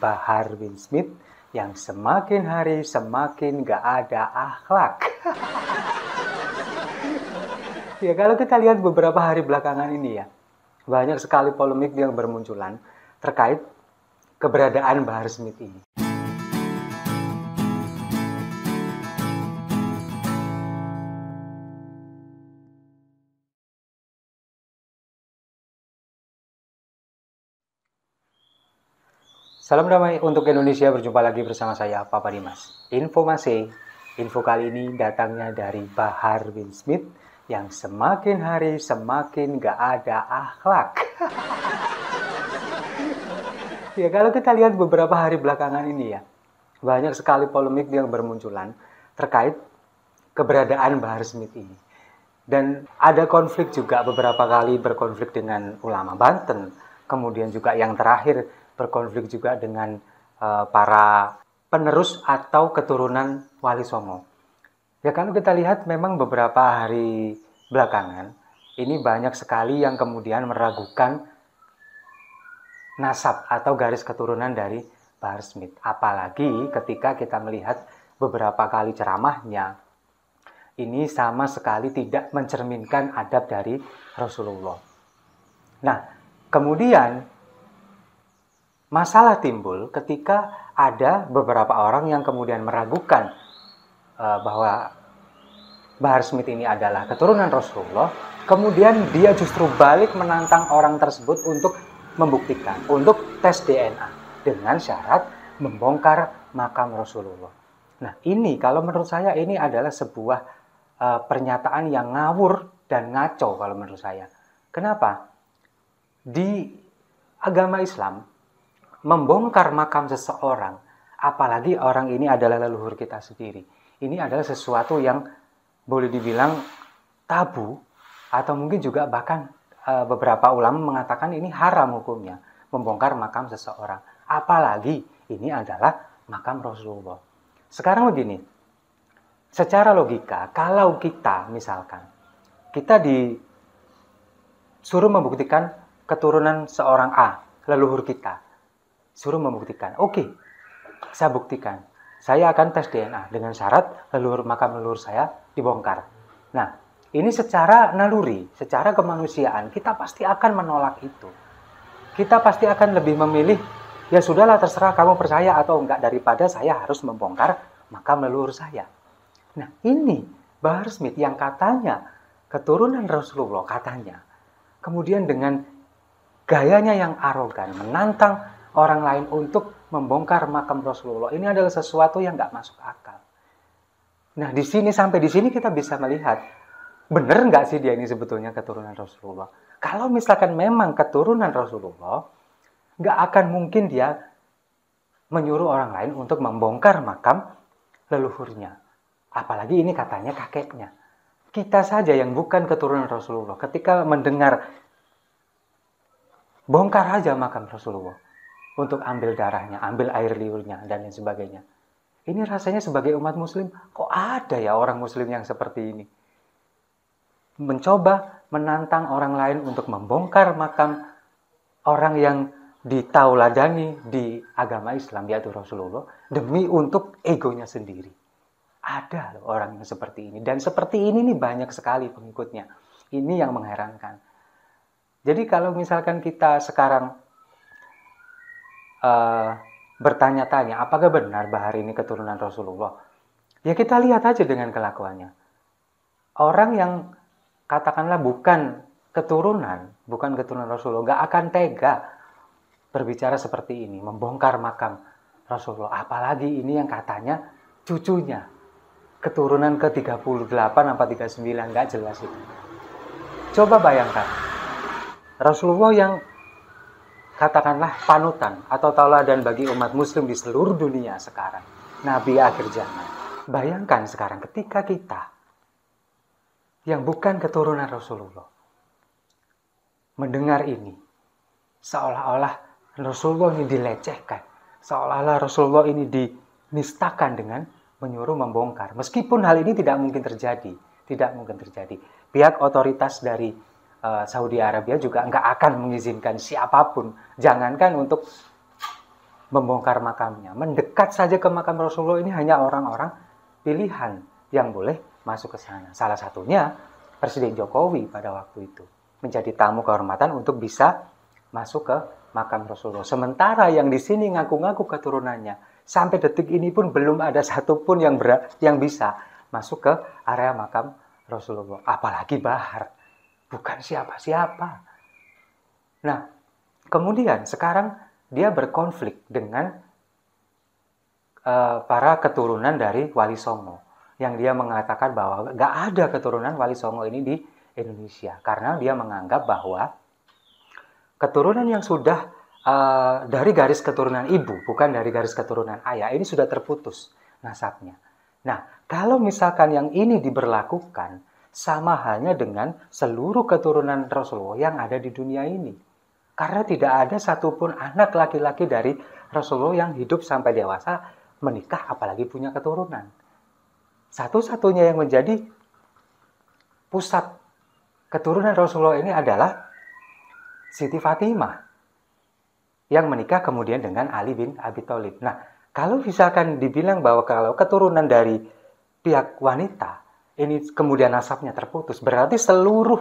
Bahar bin Smith yang semakin hari semakin gak ada akhlak. ya kalau kita lihat beberapa hari belakangan ini ya, banyak sekali polemik yang bermunculan terkait keberadaan Bahar Smith ini. Salam damai untuk Indonesia, berjumpa lagi bersama saya, Papa Dimas. Informasi, info kali ini datangnya dari Bahar bin Smith yang semakin hari semakin gak ada akhlak. ya kalau kita lihat beberapa hari belakangan ini ya, banyak sekali polemik yang bermunculan terkait keberadaan Bahar Smith ini. Dan ada konflik juga beberapa kali berkonflik dengan ulama Banten, kemudian juga yang terakhir berkonflik juga dengan uh, para penerus atau keturunan Wali Songo. Ya kan kita lihat memang beberapa hari belakangan ini banyak sekali yang kemudian meragukan nasab atau garis keturunan dari Bahar Smith. Apalagi ketika kita melihat beberapa kali ceramahnya ini sama sekali tidak mencerminkan adab dari Rasulullah. Nah, kemudian Masalah timbul ketika ada beberapa orang yang kemudian meragukan uh, bahwa Bahar Smith ini adalah keturunan Rasulullah, kemudian dia justru balik menantang orang tersebut untuk membuktikan, untuk tes DNA dengan syarat membongkar makam Rasulullah. Nah, ini kalau menurut saya ini adalah sebuah uh, pernyataan yang ngawur dan ngaco kalau menurut saya. Kenapa? Di agama Islam membongkar makam seseorang, apalagi orang ini adalah leluhur kita sendiri. Ini adalah sesuatu yang boleh dibilang tabu atau mungkin juga bahkan e, beberapa ulama mengatakan ini haram hukumnya membongkar makam seseorang. Apalagi ini adalah makam Rasulullah. Sekarang begini, secara logika kalau kita misalkan kita disuruh membuktikan keturunan seorang A, leluhur kita suruh membuktikan. Oke, okay, saya buktikan. Saya akan tes DNA dengan syarat leluhur makam leluhur saya dibongkar. Nah, ini secara naluri, secara kemanusiaan kita pasti akan menolak itu. Kita pasti akan lebih memilih ya sudahlah terserah kamu percaya atau enggak daripada saya harus membongkar makam leluhur saya. Nah, ini Bahar Smith yang katanya keturunan Rasulullah katanya. Kemudian dengan gayanya yang arogan, menantang orang lain untuk membongkar makam Rasulullah. Ini adalah sesuatu yang nggak masuk akal. Nah, di sini sampai di sini kita bisa melihat benar nggak sih dia ini sebetulnya keturunan Rasulullah. Kalau misalkan memang keturunan Rasulullah, nggak akan mungkin dia menyuruh orang lain untuk membongkar makam leluhurnya. Apalagi ini katanya kakeknya. Kita saja yang bukan keturunan Rasulullah, ketika mendengar bongkar aja makam Rasulullah untuk ambil darahnya, ambil air liurnya, dan lain sebagainya. Ini rasanya sebagai umat muslim, kok ada ya orang muslim yang seperti ini? Mencoba menantang orang lain untuk membongkar makam orang yang ditauladani di agama Islam, yaitu Rasulullah, demi untuk egonya sendiri. Ada loh orang yang seperti ini. Dan seperti ini nih banyak sekali pengikutnya. Ini yang mengherankan. Jadi kalau misalkan kita sekarang Eh, bertanya-tanya, apakah benar Bahar ini keturunan Rasulullah? Ya kita lihat aja dengan kelakuannya. Orang yang katakanlah bukan keturunan, bukan keturunan Rasulullah, gak akan tega berbicara seperti ini, membongkar makam Rasulullah. Apalagi ini yang katanya cucunya, keturunan ke-38 apa 39, gak jelas itu. Coba bayangkan, Rasulullah yang katakanlah panutan atau tauladan bagi umat muslim di seluruh dunia sekarang. Nabi akhir zaman. Bayangkan sekarang ketika kita yang bukan keturunan Rasulullah mendengar ini seolah-olah Rasulullah ini dilecehkan, seolah-olah Rasulullah ini dinistakan dengan menyuruh membongkar. Meskipun hal ini tidak mungkin terjadi, tidak mungkin terjadi. Pihak otoritas dari Eh, Saudi Arabia juga nggak akan mengizinkan siapapun, jangankan untuk membongkar makamnya, mendekat saja ke makam Rasulullah ini hanya orang-orang pilihan yang boleh masuk ke sana. Salah satunya Presiden Jokowi pada waktu itu menjadi tamu kehormatan untuk bisa masuk ke makam Rasulullah. Sementara yang di sini ngaku-ngaku keturunannya, sampai detik ini pun belum ada satupun yang yang bisa masuk ke area makam Rasulullah, apalagi Bahar bukan siapa-siapa. Nah, kemudian sekarang dia berkonflik dengan uh, para keturunan dari Wali Songo yang dia mengatakan bahwa nggak ada keturunan Wali Songo ini di Indonesia karena dia menganggap bahwa keturunan yang sudah uh, dari garis keturunan ibu bukan dari garis keturunan ayah ini sudah terputus nasabnya. Nah, kalau misalkan yang ini diberlakukan, sama halnya dengan seluruh keturunan Rasulullah yang ada di dunia ini. Karena tidak ada satupun anak laki-laki dari Rasulullah yang hidup sampai dewasa menikah apalagi punya keturunan. Satu-satunya yang menjadi pusat keturunan Rasulullah ini adalah Siti Fatimah yang menikah kemudian dengan Ali bin Abi Thalib. Nah, kalau misalkan dibilang bahwa kalau keturunan dari pihak wanita ini kemudian nasabnya terputus, berarti seluruh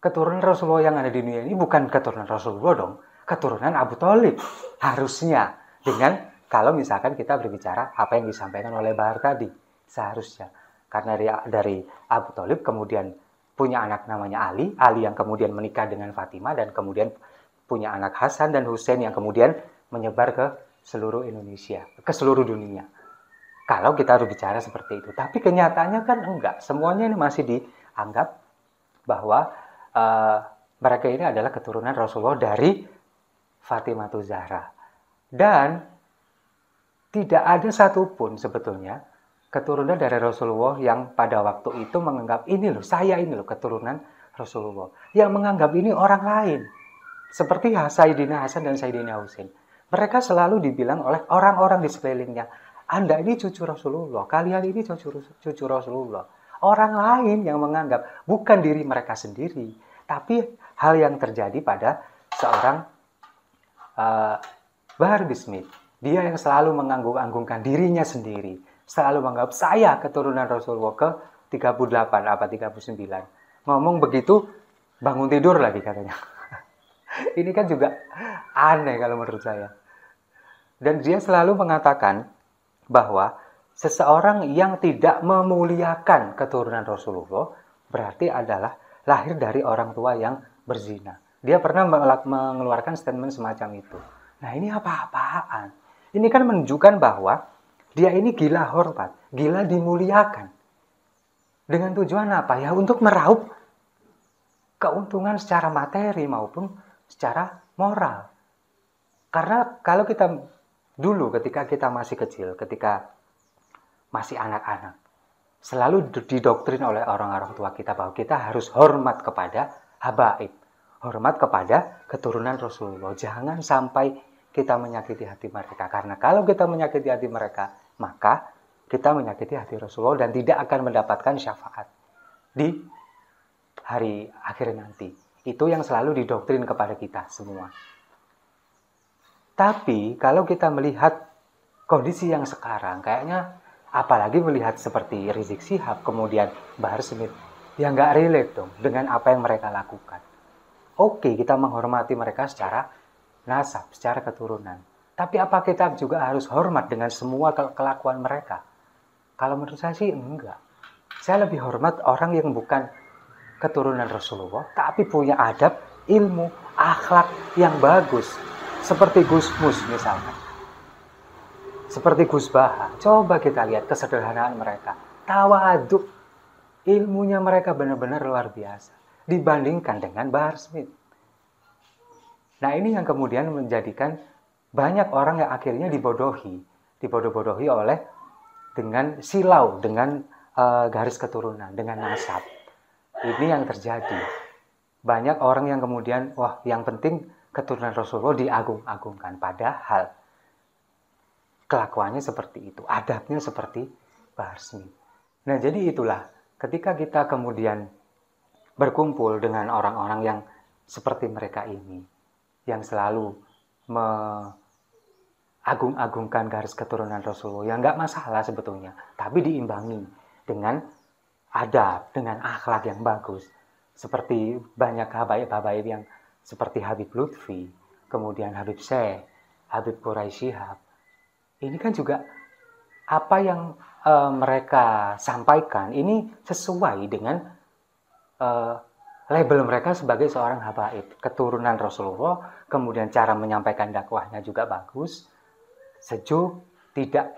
keturunan Rasulullah yang ada di dunia ini bukan keturunan Rasulullah dong, keturunan Abu Talib harusnya dengan kalau misalkan kita berbicara apa yang disampaikan oleh Bahar tadi seharusnya karena dari, dari Abu Talib kemudian punya anak namanya Ali, Ali yang kemudian menikah dengan Fatimah dan kemudian punya anak Hasan dan Hussein yang kemudian menyebar ke seluruh Indonesia, ke seluruh dunia. Kalau kita harus bicara seperti itu, tapi kenyataannya kan enggak. Semuanya ini masih dianggap bahwa uh, mereka ini adalah keturunan Rasulullah dari Fatimah Zahra. Dan tidak ada satupun sebetulnya keturunan dari Rasulullah yang pada waktu itu menganggap ini loh, saya ini loh keturunan Rasulullah. Yang menganggap ini orang lain. Seperti Sayyidina Hasan dan Sayyidina Husin. Mereka selalu dibilang oleh orang-orang di sekelilingnya, anda ini cucu Rasulullah, kalian ini cucu, cucu Rasulullah. Orang lain yang menganggap bukan diri mereka sendiri, tapi hal yang terjadi pada seorang uh, eh, Bahar Dia yang selalu menganggung-anggungkan dirinya sendiri, selalu menganggap saya keturunan Rasulullah ke 38 apa 39. Ngomong begitu bangun tidur lagi katanya. Ini kan juga aneh kalau menurut saya. Dan dia selalu mengatakan bahwa seseorang yang tidak memuliakan keturunan Rasulullah berarti adalah lahir dari orang tua yang berzina. Dia pernah mengeluarkan statement semacam itu. Nah ini apa-apaan? Ini kan menunjukkan bahwa dia ini gila hormat, gila dimuliakan. Dengan tujuan apa ya? Untuk meraup keuntungan secara materi maupun secara moral. Karena kalau kita dulu ketika kita masih kecil, ketika masih anak-anak, selalu didoktrin oleh orang-orang tua kita bahwa kita harus hormat kepada habaib, hormat kepada keturunan Rasulullah. Jangan sampai kita menyakiti hati mereka karena kalau kita menyakiti hati mereka, maka kita menyakiti hati Rasulullah dan tidak akan mendapatkan syafaat di hari akhir nanti. Itu yang selalu didoktrin kepada kita semua. Tapi kalau kita melihat kondisi yang sekarang, kayaknya apalagi melihat seperti Rizik Sihab, kemudian Bahar Smith, ya nggak relate dong dengan apa yang mereka lakukan. Oke, kita menghormati mereka secara nasab, secara keturunan. Tapi apa kita juga harus hormat dengan semua kelakuan mereka? Kalau menurut saya sih enggak. Saya lebih hormat orang yang bukan keturunan Rasulullah, tapi punya adab, ilmu, akhlak yang bagus seperti Gus Mus misalnya seperti Gus Baha coba kita lihat kesederhanaan mereka Tawa aduk, ilmunya mereka benar-benar luar biasa dibandingkan dengan Bahar Smith nah ini yang kemudian menjadikan banyak orang yang akhirnya dibodohi dibodoh-bodohi oleh dengan silau dengan uh, garis keturunan dengan nasab ini yang terjadi banyak orang yang kemudian wah yang penting keturunan Rasulullah diagung-agungkan padahal kelakuannya seperti itu, adabnya seperti Barsmi. Nah, jadi itulah ketika kita kemudian berkumpul dengan orang-orang yang seperti mereka ini, yang selalu mengagung-agungkan garis keturunan Rasulullah, yang nggak masalah sebetulnya, tapi diimbangi dengan adab, dengan akhlak yang bagus, seperti banyak habaib-habaib yang seperti Habib Lutfi, kemudian Habib Syekh, Habib Quraisyihab. Ini kan juga apa yang e, mereka sampaikan ini sesuai dengan e, label mereka sebagai seorang habaib, keturunan Rasulullah, kemudian cara menyampaikan dakwahnya juga bagus, sejuk, tidak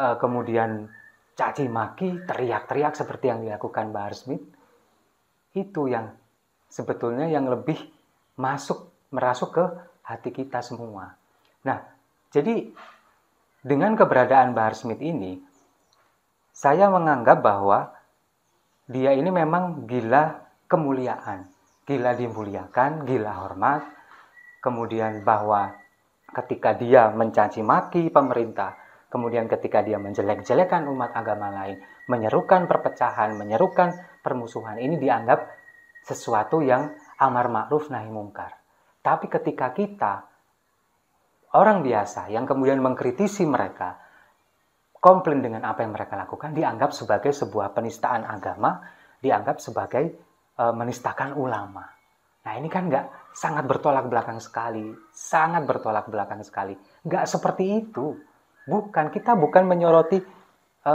e, kemudian caci maki, teriak-teriak seperti yang dilakukan Bahar Smith. Itu yang sebetulnya yang lebih masuk merasuk ke hati kita semua. Nah, jadi dengan keberadaan Bahar Smith ini, saya menganggap bahwa dia ini memang gila kemuliaan, gila dimuliakan, gila hormat, kemudian bahwa ketika dia mencaci maki pemerintah, kemudian ketika dia menjelek-jelekan umat agama lain, menyerukan perpecahan, menyerukan permusuhan, ini dianggap sesuatu yang amar ma'ruf nahi mungkar. Tapi ketika kita orang biasa yang kemudian mengkritisi mereka, komplain dengan apa yang mereka lakukan dianggap sebagai sebuah penistaan agama, dianggap sebagai e, menistakan ulama. Nah ini kan nggak sangat bertolak belakang sekali, sangat bertolak belakang sekali. Nggak seperti itu. Bukan kita bukan menyoroti e,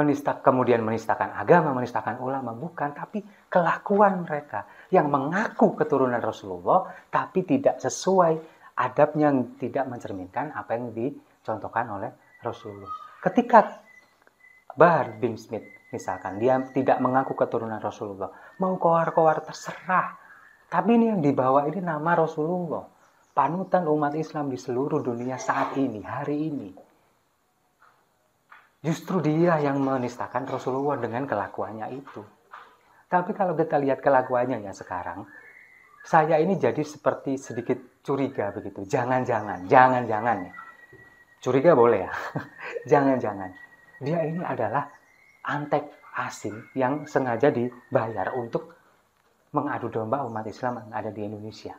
menista, kemudian menistakan agama, menistakan ulama, bukan, tapi kelakuan mereka yang mengaku keturunan Rasulullah, tapi tidak sesuai adabnya yang tidak mencerminkan apa yang dicontohkan oleh Rasulullah. Ketika Bahar bin Smith, misalkan, dia tidak mengaku keturunan Rasulullah, mau kowar kowar terserah, tapi ini yang dibawa ini nama Rasulullah, panutan umat Islam di seluruh dunia saat ini, hari ini. Justru dia yang menistakan Rasulullah dengan kelakuannya itu. Tapi kalau kita lihat kelakuannya ya sekarang, saya ini jadi seperti sedikit curiga begitu. Jangan-jangan, jangan-jangan. Curiga boleh ya. Jangan-jangan. dia ini adalah antek asing yang sengaja dibayar untuk mengadu domba umat Islam yang ada di Indonesia.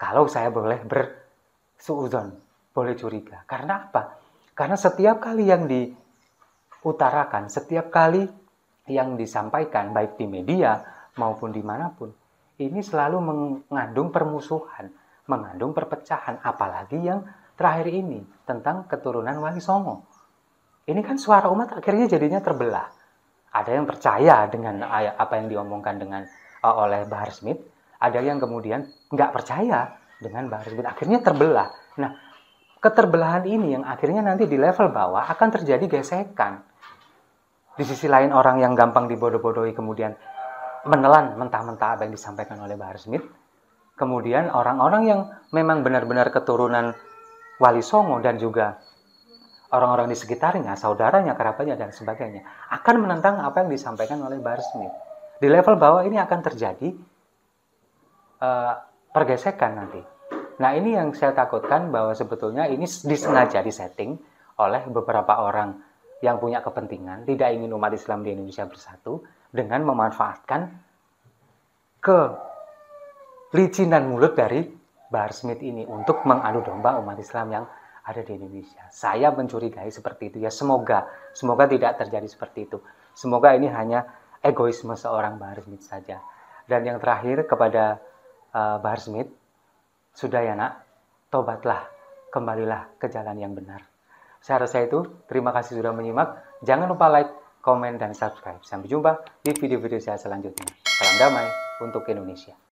Kalau saya boleh bersuudon, boleh curiga. Karena apa? Karena setiap kali yang diutarakan, setiap kali yang disampaikan, baik di media maupun dimanapun, ini selalu mengandung permusuhan, mengandung perpecahan, apalagi yang terakhir ini tentang keturunan Wali Songo. Ini kan suara umat akhirnya jadinya terbelah. Ada yang percaya dengan apa yang diomongkan dengan eh, oleh Bahar Smith, ada yang kemudian nggak percaya dengan Bahar Smith. Akhirnya terbelah. Nah, keterbelahan ini yang akhirnya nanti di level bawah akan terjadi gesekan. Di sisi lain orang yang gampang dibodoh-bodohi kemudian menelan mentah-mentah apa yang disampaikan oleh Bahar Smith. Kemudian orang-orang yang memang benar-benar keturunan Wali Songo dan juga orang-orang di sekitarnya, saudaranya, kerabatnya, dan sebagainya akan menentang apa yang disampaikan oleh Bahar Smith. Di level bawah ini akan terjadi uh, pergesekan nanti Nah, ini yang saya takutkan bahwa sebetulnya ini disengaja disetting oleh beberapa orang yang punya kepentingan tidak ingin umat Islam di Indonesia bersatu dengan memanfaatkan ke licinan mulut dari Bahar Smith ini untuk mengadu domba umat Islam yang ada di Indonesia. Saya mencurigai seperti itu ya. Semoga, semoga tidak terjadi seperti itu. Semoga ini hanya egoisme seorang Bahar Smith saja. Dan yang terakhir kepada uh, Bahar Smith, sudah ya nak, tobatlah, kembalilah ke jalan yang benar. Saya rasa itu, terima kasih sudah menyimak. Jangan lupa like, komen, dan subscribe. Sampai jumpa di video-video saya selanjutnya. Salam damai untuk Indonesia.